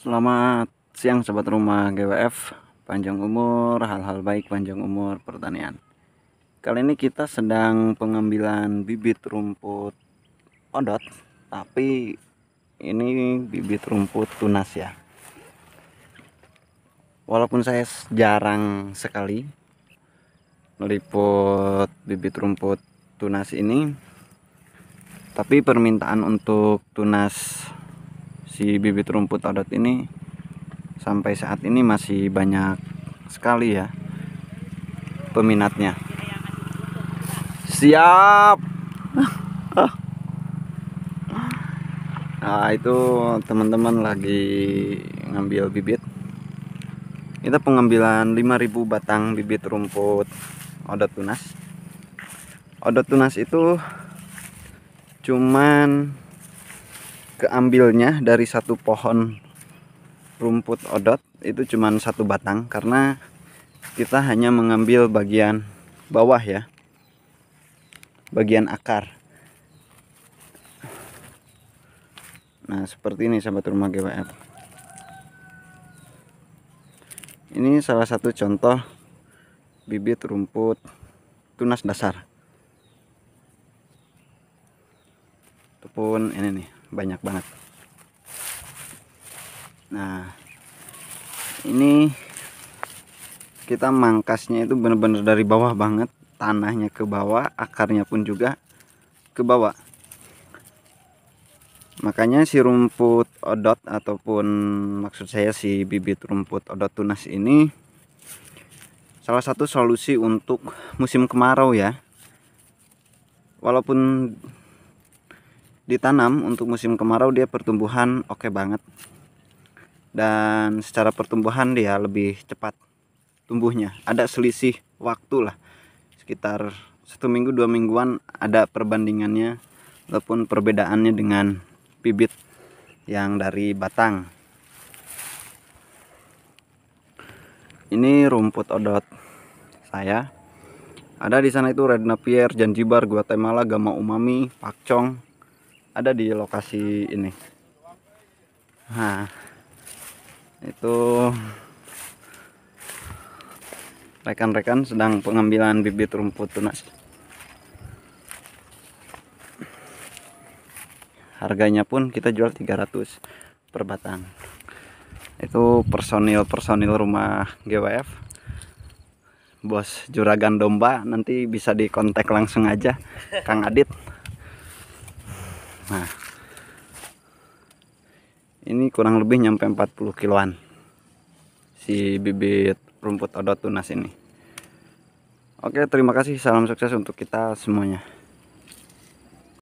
Selamat siang sobat rumah GWF Panjang umur, hal-hal baik panjang umur pertanian Kali ini kita sedang pengambilan bibit rumput odot Tapi ini bibit rumput tunas ya Walaupun saya jarang sekali meliput bibit rumput tunas ini Tapi permintaan untuk tunas si bibit rumput adat ini sampai saat ini masih banyak sekali ya peminatnya siap nah itu teman-teman lagi ngambil bibit kita pengambilan 5000 batang bibit rumput odot tunas odot tunas itu cuman keambilnya dari satu pohon rumput odot itu cuma satu batang karena kita hanya mengambil bagian bawah ya bagian akar nah seperti ini sahabat rumah GWF ini salah satu contoh bibit rumput tunas dasar ataupun ini nih banyak banget nah ini kita mangkasnya itu bener-bener dari bawah banget tanahnya ke bawah akarnya pun juga ke bawah makanya si rumput odot ataupun maksud saya si bibit rumput odot tunas ini salah satu solusi untuk musim kemarau ya walaupun ditanam untuk musim kemarau dia pertumbuhan oke okay banget dan secara pertumbuhan dia lebih cepat tumbuhnya ada selisih waktu lah sekitar satu minggu dua mingguan ada perbandingannya ataupun perbedaannya dengan bibit yang dari batang ini rumput odot saya ada di sana itu red napier, janjibar, guatemala, gama umami, pakcong, ada di lokasi ini nah itu rekan-rekan sedang pengambilan bibit rumput tunas harganya pun kita jual 300 per batang itu personil-personil rumah GWF bos juragan domba nanti bisa dikontak langsung aja Kang Adit nah ini kurang lebih nyampe 40 kiloan si bibit rumput odot tunas ini oke terima kasih salam sukses untuk kita semuanya